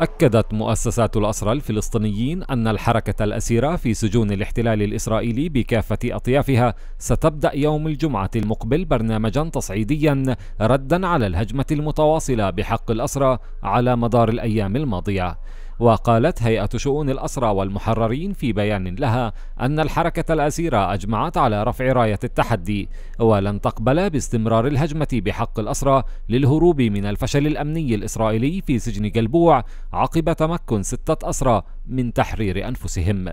أكدت مؤسسات الأسرى الفلسطينيين أن الحركة الأسيرة في سجون الاحتلال الإسرائيلي بكافة أطيافها ستبدأ يوم الجمعة المقبل برنامجا تصعيديا ردا على الهجمة المتواصلة بحق الأسرى على مدار الأيام الماضية وقالت هيئة شؤون الأسرى والمحررين في بيان لها أن الحركة الأسيرة أجمعت على رفع راية التحدي ولن تقبل باستمرار الهجمة بحق الأسرى للهروب من الفشل الأمني الإسرائيلي في سجن جلبوع عقب تمكن ستة أسرى من تحرير أنفسهم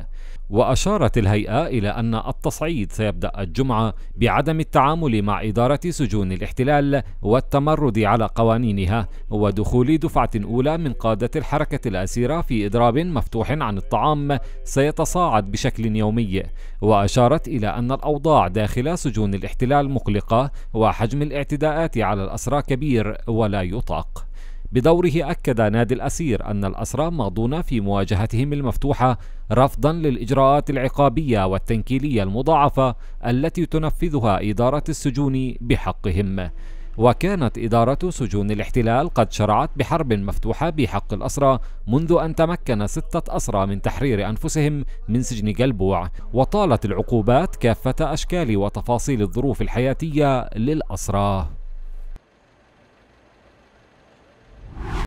وأشارت الهيئة إلى أن التصعيد سيبدأ الجمعة بعدم التعامل مع إدارة سجون الاحتلال والتمرد على قوانينها ودخول دفعة أولى من قادة الحركة الأسيرة في إضراب مفتوح عن الطعام سيتصاعد بشكل يومي وأشارت إلى أن الأوضاع داخل سجون الاحتلال مقلقة وحجم الاعتداءات على الأسرى كبير ولا يطاق بدوره أكد نادي الأسير أن الأسرى ماضون في مواجهتهم المفتوحة رفضا للإجراءات العقابية والتنكيلية المضاعفة التي تنفذها إدارة السجون بحقهم وكانت إدارة سجون الاحتلال قد شرعت بحرب مفتوحة بحق الأسرى منذ أن تمكن ستة أسرى من تحرير أنفسهم من سجن قلبوع وطالت العقوبات كافة أشكال وتفاصيل الظروف الحياتية للأسرى